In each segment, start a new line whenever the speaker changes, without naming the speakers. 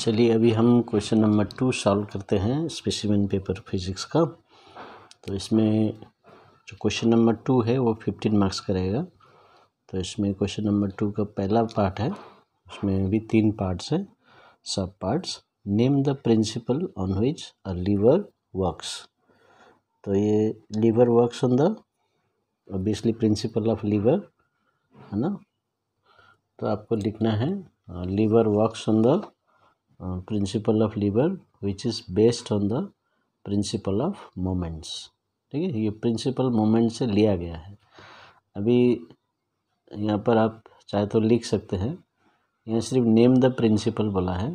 चलिए अभी हम क्वेश्चन नंबर टू सॉल्व करते हैं स्पेसिमिन पेपर फिजिक्स का तो इसमें जो क्वेश्चन नंबर टू है वो फिफ्टीन मार्क्स का रहेगा तो इसमें क्वेश्चन नंबर टू का पहला पार्ट है उसमें भी तीन पार्ट्स हैं सब parts name the principle on which a lever works तो ये lever works on the obviously principle of lever है ना तो आपको लिखना है lever works on the principle uh, principle of lever which is based on the principle of moments ठीक है ये principle moment से लिया गया है अभी यहाँ पर आप चाहे तो लिख सकते हैं यहाँ सिर्फ नेम द प्रिंसिपल बोला है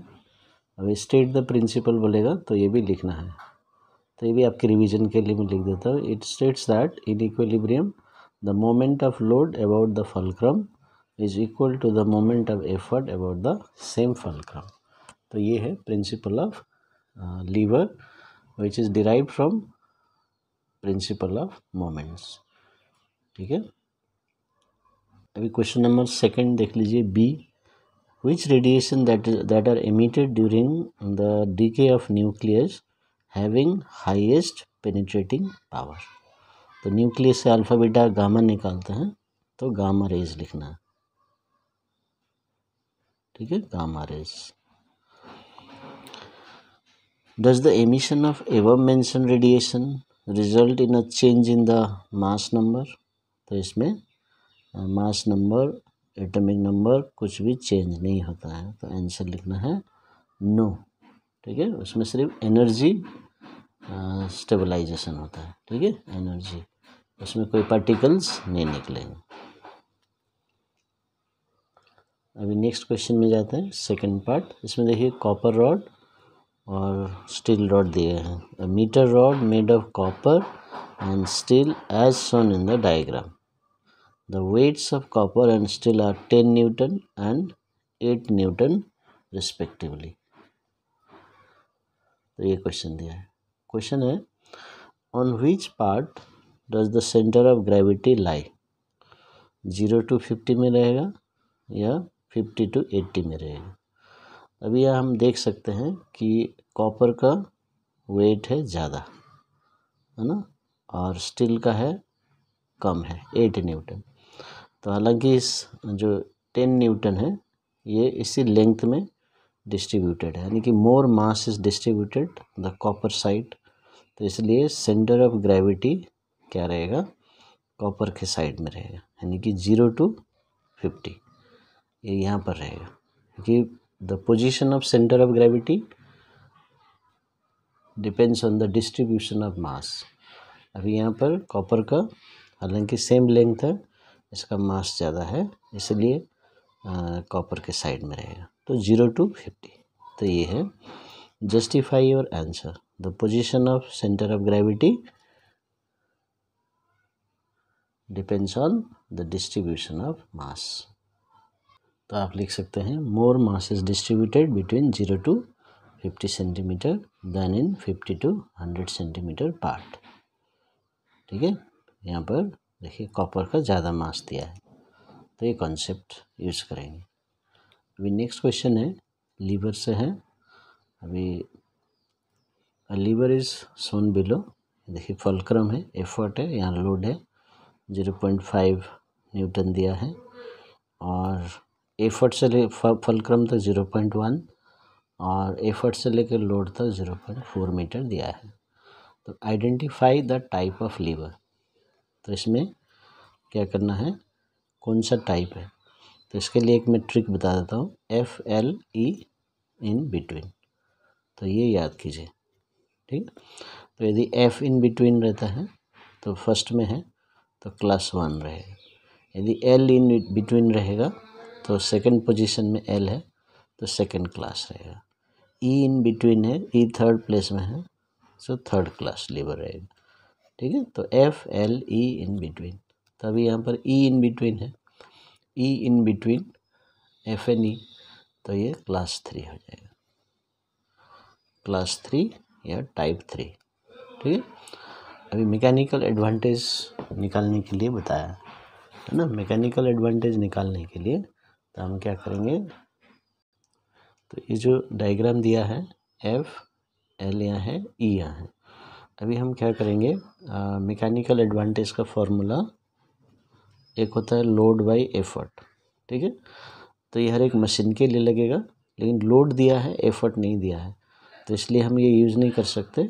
अभी स्टेट द प्रिंसिपल बोलेगा तो ये भी लिखना है तो ये भी आपके रिवीजन के लिए मैं लिख देता हूँ it states that in equilibrium the moment of load about the fulcrum is equal to the moment of effort about the same fulcrum तो ये है principle of lever which is derive from principle of moments ठीक है अभी question number second देख लीजिए B which radiation that is, that are emitted during the of nucleus having having penetrating power तो nucleus से अल्फा बीटा गामा निकालते हैं तो गामा रेज लिखना है ठीक है gamma rays Does the emission of ever mentioned radiation result in a change in the mass number? तो इसमें मास नंबर एटमिक नंबर कुछ भी चेंज नहीं होता है तो आंसर लिखना है नो ठीक है उसमें सिर्फ एनर्जी स्टेबलाइजेशन होता है ठीक है एनर्जी उसमें कोई पार्टिकल्स नहीं निकलेंगे अभी नेक्स्ट क्वेश्चन में जाते हैं सेकंड पार्ट इसमें देखिए कॉपर रॉड और स्टील रॉड दिए हैं metre rod made of copper and steel as shown in the diagram the weights of copper and steel are ten newton and eight newton respectively तो ये question दिया है question है on which part does the centre of gravity lie zero to fifty में रहेगा या fifty to eighty में रहेगा अभी हम देख सकते हैं कि कॉपर का वेट है ज़्यादा है ना और स्टील का है कम है एट न्यूटन तो हालांकि इस जो टेन न्यूटन है ये इसी लेंथ में डिस्ट्रीब्यूटेड है यानी कि more mass is distributed the copper side तो इसलिए सेंटर ऑफ ग्रेविटी क्या रहेगा कॉपर के साइड में रहेगा यानी कि जीरो टू फिफ्टी ये यहाँ पर रहेगा क्योंकि the position of center of gravity depends on the distribution of mass अभी यहाँ पर कॉपर का हालांकि सेम लेंथ है इसका मास ज़्यादा है इसलिए कॉपर के साइड में रहेगा तो ज़ीरो टू फिफ्टी तो ये है justify your answer the position of centre of gravity depends on the distribution of mass तो आप लिख सकते हैं more is distributed between zero to fifty centimetre then in fifty to hundred centimetre part ठीक है यहाँ पर देखिए कॉपर का ज़्यादा मास दिया है तो ये कॉन्सेप्ट यूज़ करेंगे अभी नेक्स्ट क्वेश्चन है लीवर से है अभी लीवर इज सोन बिलो देखिए फलक्रम है एफर्ट है यहाँ लोड है जीरो पॉइंट फाइव न्यूटन दिया है और एफर्ट से ले फलक्रम तक ज़ीरो पॉइंट वन और एफर्ट से लेकर लोड तक ज़ीरो पॉइंट फोर मीटर दिया है तो identify the type of lever तो इसमें क्या करना है कौन सा टाइप है तो इसके लिए एक मैं ट्रिक बता देता हूँ F L E in between तो ये याद कीजिए ठीक तो यदि एफ इन बिटवीन रहता है तो फर्स्ट में है तो क्लास वन रहेगा यदि एल इन बिटवीन रहेगा तो सेकंड पोजीशन में एल है तो सेकंड क्लास रहेगा ई इन बिटवीन है ई थर्ड प्लेस में है सो थर्ड क्लास लीवर रहेगा ठीक है तो F L E in between तो अभी यहाँ पर ई इन बिटवीन है E in between F N E तो ये क्लास थ्री हो जाएगा क्लास थ्री या टाइप थ्री ठीक है अभी मैकेनिकल एडवांटेज निकालने के लिए बताया है ना मैकेनिकल एडवांटेज निकालने के लिए तो हम क्या करेंगे तो ये जो डायग्राम दिया है एफ एल यहाँ है ई e यहाँ है अभी हम क्या करेंगे मैकेनिकल एडवांटेज का फॉर्मूला एक होता है लोड बाई एफर्ट ठीक है तो ये हर एक मशीन के लिए लगेगा लेकिन लोड दिया है एफर्ट नहीं दिया है तो इसलिए हम ये यूज़ नहीं कर सकते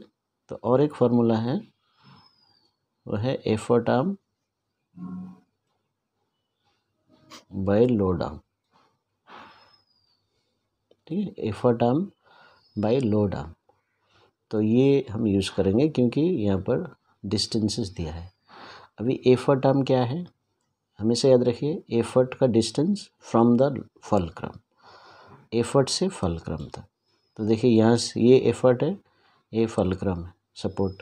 तो और एक फार्मूला है वो है effort arm by load arm ठीक है effort arm by load arm तो ये हम यूज़ करेंगे क्योंकि यहाँ पर डिस्टेंसेस दिया है अभी एफर्ट आर्म क्या है हमेशा याद रखिए एफर्ट का डिस्टेंस फ्रॉम द फल क्रम एफर्ट से फल क्रम तक तो देखिए यहाँ से ये एफर्ट है ये फल क्रम है सपोर्ट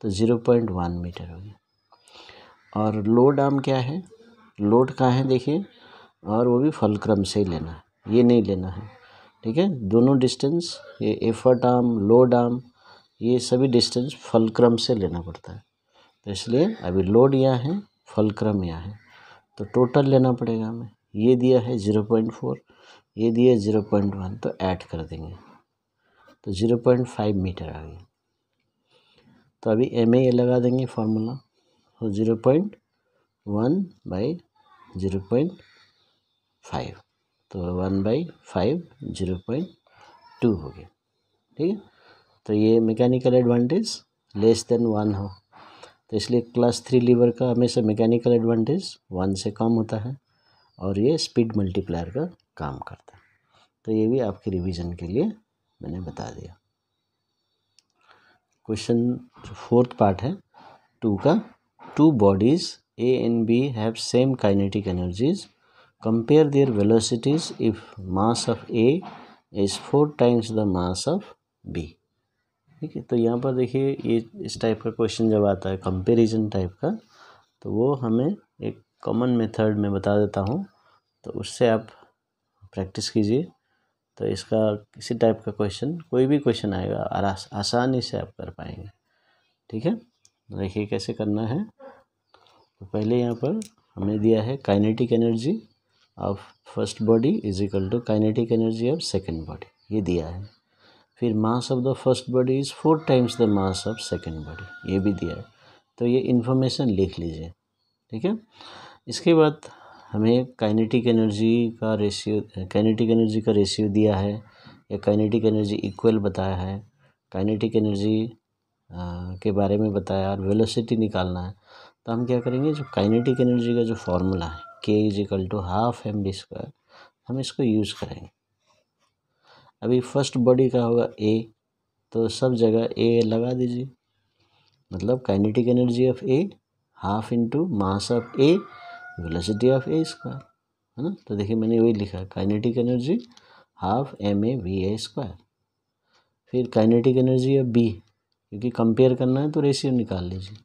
तो ज़ीरो पॉइंट वन मीटर हो गया और लोड आर्म क्या है लोड का है देखिए और वो भी फल क्रम से ही लेना है ये नहीं लेना है ठीक है दोनों डिस्टेंस ये एफर्ट आर्म लोड आर्म ये सभी डिस्टेंस फलक्रम से लेना पड़ता है तो इसलिए अभी लोड यहाँ है फलक्रम यहाँ है तो टोटल लेना पड़ेगा हमें ये दिया है ज़ीरो पॉइंट फोर ये दिया ज़ीरो पॉइंट वन तो ऐड कर देंगे तो ज़ीरो पॉइंट फाइव मीटर आ गया तो अभी एम ए लगा देंगे फार्मूला तो zero point one by zero point five तो one by five zero point two हो गया ठीक है तो ये mechanical advantage less than one हो तो इसलिए क्लास थ्री लीवर का हमेशा मैकेनिकल एडवांटेज वन से कम होता है और ये स्पीड मल्टीप्लायर का काम करता है तो ये भी आपके रिवीजन के लिए मैंने बता दिया क्वेश्चन जो फोर्थ पार्ट है टू का two bodies A and B have same kinetic energies compare their velocities if mass of a is four times the mass of B ठीक है तो यहाँ पर देखिए ये इस टाइप का क्वेश्चन जब आता है कंपेरिजन टाइप का तो वो हमें एक कॉमन मेथड में बता देता हूँ तो उससे आप प्रैक्टिस कीजिए तो इसका किसी टाइप का क्वेश्चन कोई भी क्वेश्चन आएगा आसानी से आप कर पाएंगे ठीक है देखिए कैसे करना है तो पहले यहाँ पर हमें दिया है kinetic energy of first body is equal to kinetic energy of second body ये दिया है फिर mass of the first body is four times the mass of second body ये भी दिया है तो ये इन्फॉर्मेशन लिख लीजिए ठीक है इसके बाद हमें काइनेटिक एनर्जी का रेशियो काइनेटिक एनर्जी का रेशियो दिया है या काइनेटिक एनर्जी इक्वल बताया है काइनेटिक एनर्जी के बारे में बताया और वेलोसिटी निकालना है तो हम क्या करेंगे जो काइनेटिक एनर्जी का जो फॉर्मूला है K is equal to half M V square हम इसको यूज़ करेंगे अभी फर्स्ट बॉडी का होगा ए तो सब जगह ए लगा दीजिए मतलब kinetic energy of A half into mass of A velocity of A square है ना तो देखिए मैंने वही लिखा kinetic energy half M A V A square फिर काइनेटिक एनर्जी ऑफ बी क्योंकि कंपेयर करना है तो रेशियो निकाल लीजिए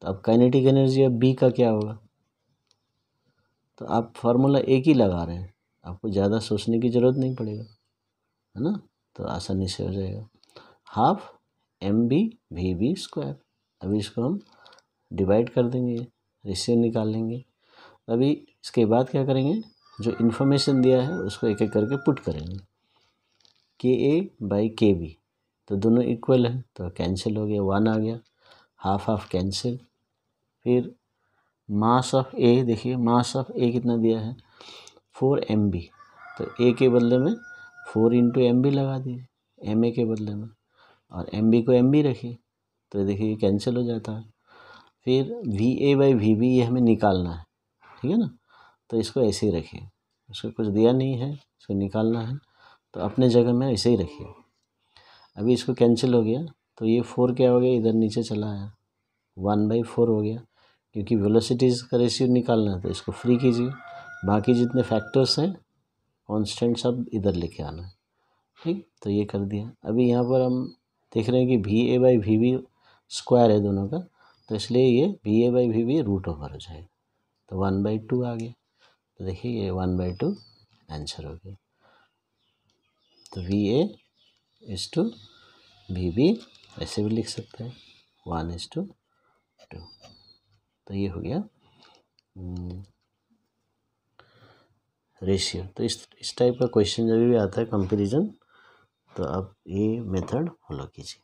तो अब काइनेटिक एनर्जी ऑफ बी का क्या होगा तो आप फार्मूला एक ही लगा रहे हैं आपको ज़्यादा सोचने की ज़रूरत नहीं पड़ेगा है ना तो आसानी से हो जाएगा half M B V B square अभी इसको हम डिवाइड कर देंगे रेशियो निकाल लेंगे अभी इसके बाद क्या करेंगे जो इन्फॉर्मेशन दिया है उसको एक एक करके पुट करेंगे के ए बाई के बी तो दोनों इक्वल है तो कैंसिल हो गया वन आ गया हाफ हाफ कैंसिल फिर मास ऑफ ए देखिए मास ऑफ ए कितना दिया है फोर एम बी तो ए के बदले में फोर इंटू एम बी लगा दिए एम ए के बदले में और एम बी को एम बी रखिए तो देखिए ये कैंसिल हो जाता है फिर V A by V B ये हमें निकालना है ठीक है ना तो इसको ऐसे ही रखिए इसको कुछ दिया नहीं है इसको निकालना है तो अपने जगह में ऐसे ही रखिए अभी इसको कैंसिल हो गया तो ये फोर क्या हो गया इधर नीचे चला आया वन बाई फोर हो गया क्योंकि वेलोसिटीज़ का रेशियो निकालना है तो इसको फ्री कीजिए बाकी जितने फैक्टर्स हैं कॉन्स्टेंट सब इधर लेके आना है ठीक तो ये कर दिया अभी यहाँ पर हम देख रहे हैं कि V A by V V square है दोनों का तो इसलिए ये V A by V V root over हो जाएगा तो वन बाई टू आ गया तो देखिए ये वन बाई टू आंसर हो गया तो V A is two V B ऐसे भी लिख सकते हैं वन इज टू टू तो ये हो गया रेशियो हम्म, तो इस इस टाइप का क्वेश्चन जब भी आता है कंपैरिजन तो आप ये मेथड फॉलो कीजिए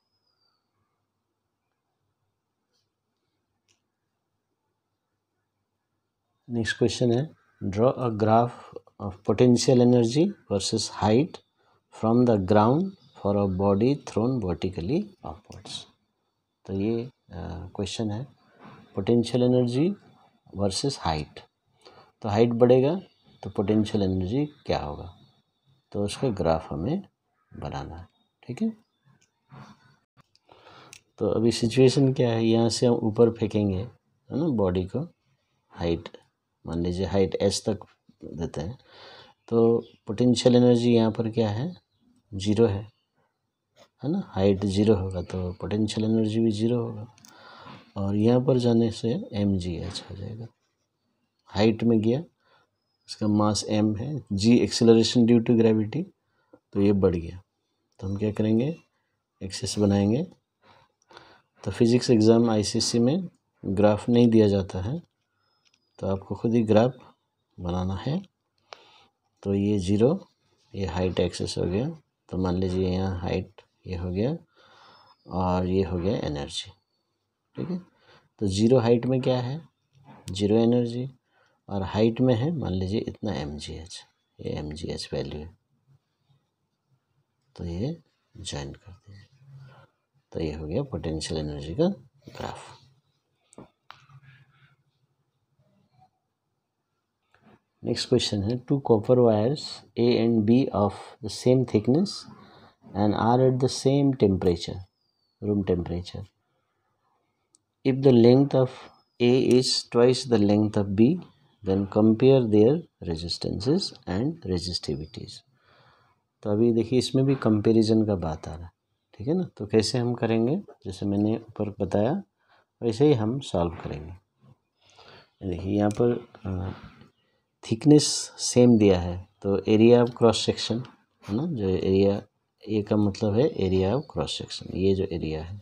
नेक्स्ट क्वेश्चन है draw a graph of potential energy versus height from the ground for a body thrown vertically upwards तो ये क्वेश्चन है पोटेंशियल एनर्जी वर्सेस हाइट तो हाइट बढ़ेगा तो पोटेंशियल एनर्जी क्या होगा तो उसका ग्राफ हमें बनाना है ठीक है तो अभी सिचुएशन क्या है यहाँ से हम ऊपर फेंकेंगे है ना बॉडी को हाइट मान लीजिए हाइट एस तक देते हैं तो पोटेंशियल एनर्जी यहाँ पर क्या है जीरो है है ना हाइट जीरो होगा तो पोटेंशियल एनर्जी भी जीरो होगा और यहाँ पर जाने से एम जी एच आ जाएगा हाइट में गया इसका मास एम है G acceleration due to gravity तो ये बढ़ गया तो हम क्या करेंगे एक्सेस बनाएंगे तो फिज़िक्स एग्ज़ाम आईसीसी में ग्राफ नहीं दिया जाता है तो आपको खुद ही ग्राफ बनाना है तो ये ज़ीरो ये हाइट एक्सेस हो गया तो मान लीजिए यहाँ हाइट ये हो गया और ये हो गया एनर्जी ठीक है तो ज़ीरो हाइट में क्या है ज़ीरो एनर्जी और हाइट में है मान लीजिए इतना एम जी एच ये एम जी एच वैल्यू है तो ये ज्वाइन कर दीजिए तो ये हो गया पोटेंशियल एनर्जी का ग्राफ नेक्स्ट क्वेश्चन है two copper wires A and B of the same thickness and are at the same temperature room temperature If the length of A is twice the length of B, then compare their resistances and resistivities. तो अभी देखिए इसमें भी comparison का बात आ रहा है ठीक है ना तो कैसे हम करेंगे जैसे मैंने ऊपर बताया वैसे ही हम सॉल्व करेंगे देखिए यहाँ पर थिकनेस सेम दिया है तो एरिया ऑफ क्रॉस सेक्शन है ना जो एरिया ए का मतलब है एरिया ऑफ क्रॉस सेक्शन ये जो एरिया है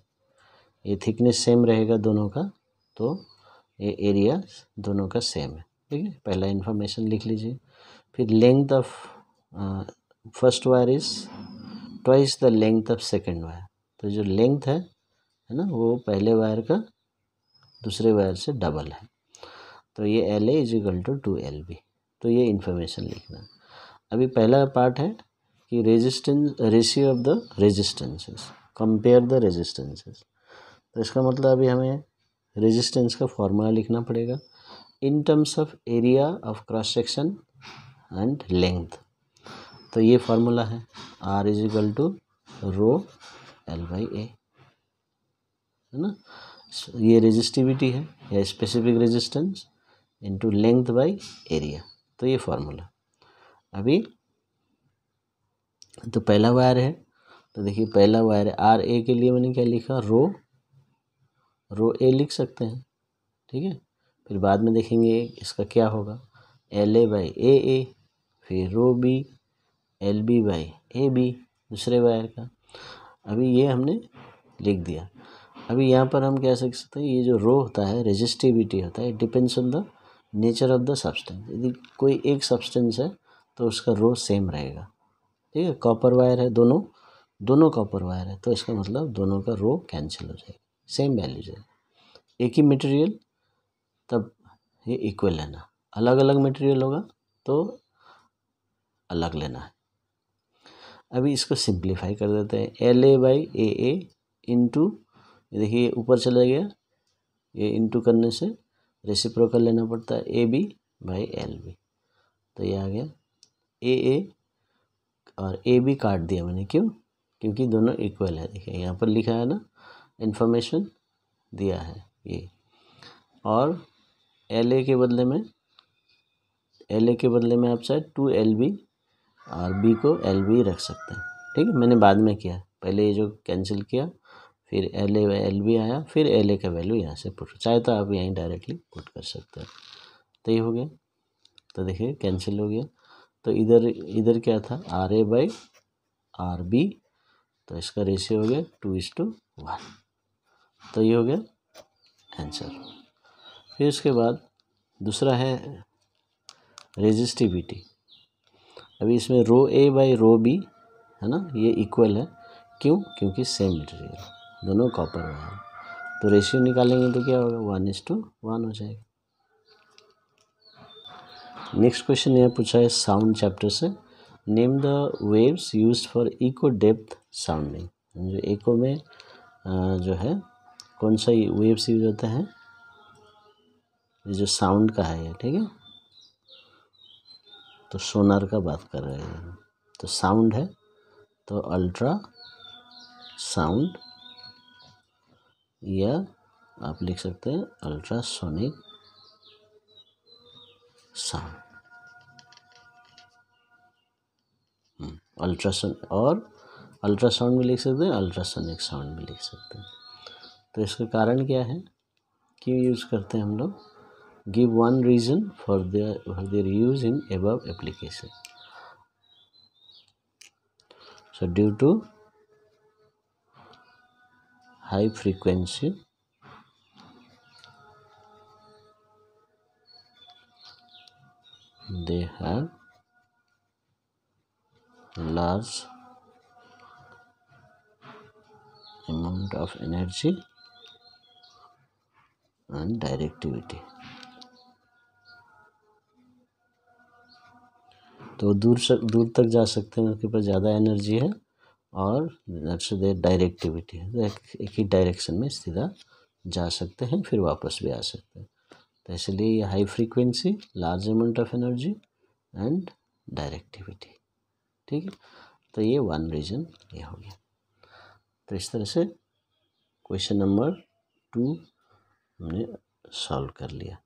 ये थिकनेस सेम रहेगा दोनों का तो ये एरिया दोनों का सेम है ठीक है पहला इन्फॉर्मेशन लिख लीजिए फिर length of first wire is twice the length of second wire तो जो लेंथ है है ना वो पहले वायर का दूसरे वायर से डबल है तो ये L A is equal to two L B तो ये इन्फॉर्मेशन लिखना अभी पहला पार्ट है कि resistance ratio of the resistances compare the resistances तो इसका मतलब अभी हमें रेजिस्टेंस का फॉर्मूला लिखना पड़ेगा in terms of area of cross section and length तो ये फार्मूला है R is equal to rho L by A है ना ये रेजिस्टिविटी है या specific resistance into length by area तो ये फार्मूला अभी तो पहला वायर है तो देखिए पहला वायर है आर ए के लिए मैंने क्या लिखा रो रो ए लिख सकते हैं ठीक है फिर बाद में देखेंगे इसका क्या होगा L A by A A फिर rho B L B by A B दूसरे वायर का अभी ये हमने लिख दिया अभी यहाँ पर हम क्या सीख सकते हैं ये जो रो होता है रेजिस्टिविटी होता है depends on the nature of the substance यदि कोई एक सब्सटेंस है तो उसका रो सेम रहेगा ठीक है कॉपर वायर है दोनों दोनों कॉपर वायर है तो इसका मतलब दोनों का रो कैंसिल हो जाएगा सेम वैल्यूज है एक ही मटेरियल तब ये इक्वल लेना अलग अलग मटेरियल होगा तो अलग लेना है अभी इसको सिंप्लीफाई कर देते हैं L A by A A into देखिए ऊपर चला गया ये इंटू करने से रेसिप्रोकल लेना पड़ता है A B by L B तो ये आ गया ए ए और ए बी काट दिया मैंने क्यों क्योंकि दोनों इक्वल है देखिए यहाँ पर लिखा है ना इन्फॉर्मेशन दिया है ये और एल ए के बदले में एल ए के बदले में आप शायद टू एल बी और बी को एल बी रख सकते हैं ठीक है मैंने बाद में किया पहले ये जो कैंसिल किया फिर एल ए एल बी आया फिर एल ए का वैल्यू यहाँ से पुट चाहे तो आप यहीं डायरेक्टली पुट कर सकते हैं तो ये हो गया तो देखिए कैंसिल हो गया तो इधर इधर क्या था R A by R B तो इसका रेशियो हो गया टू इस टू वन तो ये हो गया आंसर फिर उसके बाद दूसरा है रेजिस्टिविटी अभी इसमें रो ए बाई रो बी है ना ये इक्वल है क्यों क्योंकि सेम मटेरियल दोनों कॉपर वायर है तो रेशियो निकालेंगे तो क्या होगा वन इज टू वन हो जाएगा नेक्स्ट क्वेश्चन यह पूछा है साउंड चैप्टर से name the waves use for eco depth sounding जो इको में जो है कौन सा वेब सीरीज होता है ये जो साउंड का है ठीक है तो सोनार का बात कर रहे हैं तो साउंड है तो अल्ट्रा साउंड या आप लिख सकते हैं अल्ट्रासोनिक साउंड अल्ट्रासाउंड और अल्ट्रासाउंड भी लिख सकते हैं अल्ट्रासोनिक साउंड भी लिख सकते हैं तो इसका कारण क्या है क्यों यूज़ करते हैं हम लोग give one reason for their for their use in above application so due to high frequency they है large amount of energy and directivity तो दूर से दूर तक जा सकते हैं उनके पास ज़्यादा एनर्जी है और सबसे देर डायरेक्टिविटी है तो एक ही डायरेक्शन में सीधा जा सकते हैं फिर वापस भी आ सकते हैं तो इसलिए ये high frequency large amount of energy and directivity ठीक है तो ये वन रीजन ये हो गया तो इस तरह से क्वेश्चन नंबर टू हमने सॉल्व कर लिया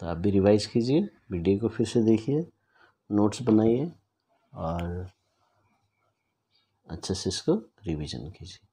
तो आप भी रिवाइज़ कीजिए वीडियो को फिर से देखिए नोट्स बनाइए और अच्छे से इसको रिवीजन कीजिए